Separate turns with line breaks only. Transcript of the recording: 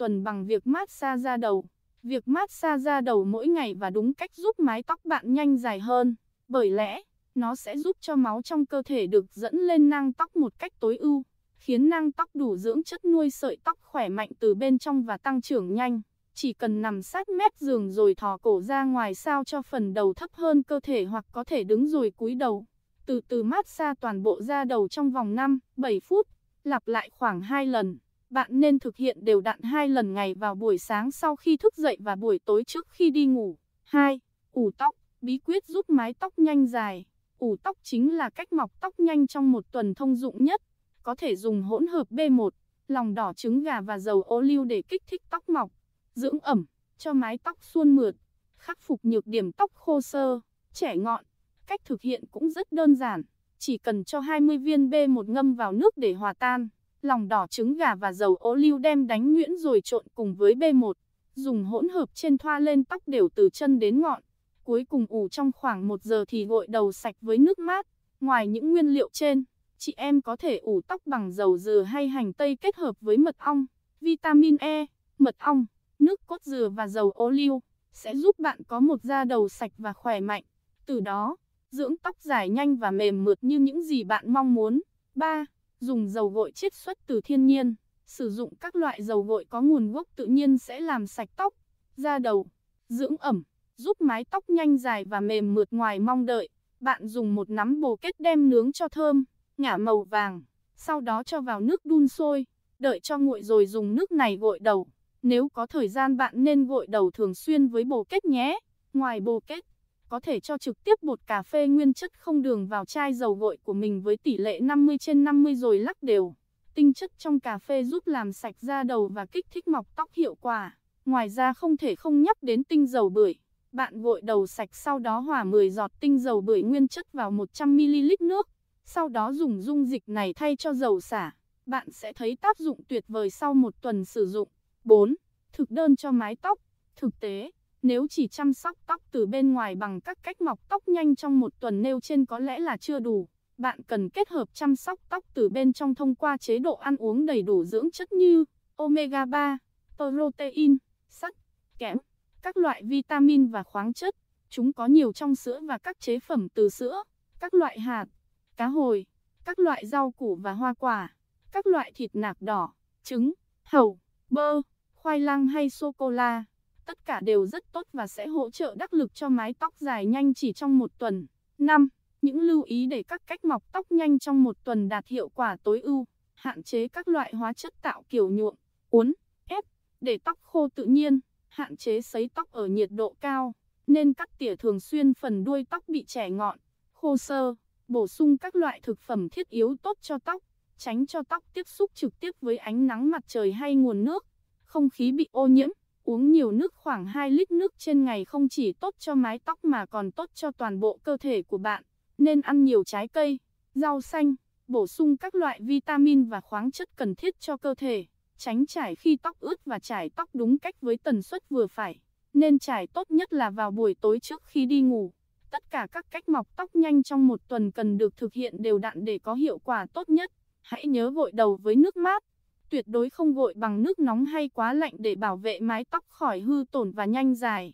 tuần bằng việc mát xa da đầu. Việc mát xa da đầu mỗi ngày và đúng cách giúp mái tóc bạn nhanh dài hơn, bởi lẽ nó sẽ giúp cho máu trong cơ thể được dẫn lên nang tóc một cách tối ưu, khiến nang tóc đủ dưỡng chất nuôi sợi tóc khỏe mạnh từ bên trong và tăng trưởng nhanh. Chỉ cần nằm sát mép giường rồi thò cổ ra ngoài sao cho phần đầu thấp hơn cơ thể hoặc có thể đứng rồi cúi đầu. Từ từ mát xa toàn bộ da đầu trong vòng 5-7 phút, lặp lại khoảng 2 lần. Bạn nên thực hiện đều đặn hai lần ngày vào buổi sáng sau khi thức dậy và buổi tối trước khi đi ngủ. 2. Ủ tóc. Bí quyết giúp mái tóc nhanh dài. Ủ tóc chính là cách mọc tóc nhanh trong một tuần thông dụng nhất. Có thể dùng hỗn hợp B1, lòng đỏ trứng gà và dầu ô liu để kích thích tóc mọc, dưỡng ẩm, cho mái tóc suôn mượt, khắc phục nhược điểm tóc khô sơ, trẻ ngọn. Cách thực hiện cũng rất đơn giản, chỉ cần cho 20 viên B1 ngâm vào nước để hòa tan lòng đỏ trứng gà và dầu ô liu đem đánh nhuyễn rồi trộn cùng với B1, dùng hỗn hợp trên thoa lên tóc đều từ chân đến ngọn. Cuối cùng ủ trong khoảng 1 giờ thì gội đầu sạch với nước mát. Ngoài những nguyên liệu trên, chị em có thể ủ tóc bằng dầu dừa hay hành tây kết hợp với mật ong, vitamin E, mật ong, nước cốt dừa và dầu ô liu sẽ giúp bạn có một da đầu sạch và khỏe mạnh. Từ đó, dưỡng tóc dài nhanh và mềm mượt như những gì bạn mong muốn. 3 dùng dầu gội chiết xuất từ thiên nhiên. Sử dụng các loại dầu gội có nguồn gốc tự nhiên sẽ làm sạch tóc, da đầu, dưỡng ẩm, giúp mái tóc nhanh dài và mềm mượt ngoài mong đợi. Bạn dùng một nắm bồ kết đem nướng cho thơm, ngả màu vàng, sau đó cho vào nước đun sôi, đợi cho nguội rồi dùng nước này gội đầu. Nếu có thời gian bạn nên gội đầu thường xuyên với bồ kết nhé. Ngoài bồ kết, có thể cho trực tiếp bột cà phê nguyên chất không đường vào chai dầu gội của mình với tỷ lệ 50 trên 50 rồi lắc đều. Tinh chất trong cà phê giúp làm sạch da đầu và kích thích mọc tóc hiệu quả. Ngoài ra không thể không nhắc đến tinh dầu bưởi. Bạn gội đầu sạch sau đó hòa 10 giọt tinh dầu bưởi nguyên chất vào 100ml nước. Sau đó dùng dung dịch này thay cho dầu xả. Bạn sẽ thấy tác dụng tuyệt vời sau một tuần sử dụng. 4. Thực đơn cho mái tóc. Thực tế. Nếu chỉ chăm sóc tóc từ bên ngoài bằng các cách mọc tóc nhanh trong một tuần nêu trên có lẽ là chưa đủ. Bạn cần kết hợp chăm sóc tóc từ bên trong thông qua chế độ ăn uống đầy đủ dưỡng chất như omega 3, protein, sắt, kẽm, các loại vitamin và khoáng chất. Chúng có nhiều trong sữa và các chế phẩm từ sữa, các loại hạt, cá hồi, các loại rau củ và hoa quả, các loại thịt nạc đỏ, trứng, hầu, bơ, khoai lang hay sô-cô-la tất cả đều rất tốt và sẽ hỗ trợ đắc lực cho mái tóc dài nhanh chỉ trong một tuần. 5. Những lưu ý để các cách mọc tóc nhanh trong một tuần đạt hiệu quả tối ưu, hạn chế các loại hóa chất tạo kiểu nhuộm, uốn, ép, để tóc khô tự nhiên, hạn chế sấy tóc ở nhiệt độ cao, nên cắt tỉa thường xuyên phần đuôi tóc bị trẻ ngọn, khô sơ, bổ sung các loại thực phẩm thiết yếu tốt cho tóc, tránh cho tóc tiếp xúc trực tiếp với ánh nắng mặt trời hay nguồn nước, không khí bị ô nhiễm. Uống nhiều nước khoảng 2 lít nước trên ngày không chỉ tốt cho mái tóc mà còn tốt cho toàn bộ cơ thể của bạn, nên ăn nhiều trái cây, rau xanh, bổ sung các loại vitamin và khoáng chất cần thiết cho cơ thể, tránh chải khi tóc ướt và chải tóc đúng cách với tần suất vừa phải, nên chải tốt nhất là vào buổi tối trước khi đi ngủ. Tất cả các cách mọc tóc nhanh trong một tuần cần được thực hiện đều đặn để có hiệu quả tốt nhất. Hãy nhớ gội đầu với nước mát, tuyệt đối không gội bằng nước nóng hay quá lạnh để bảo vệ mái tóc khỏi hư tổn và nhanh dài.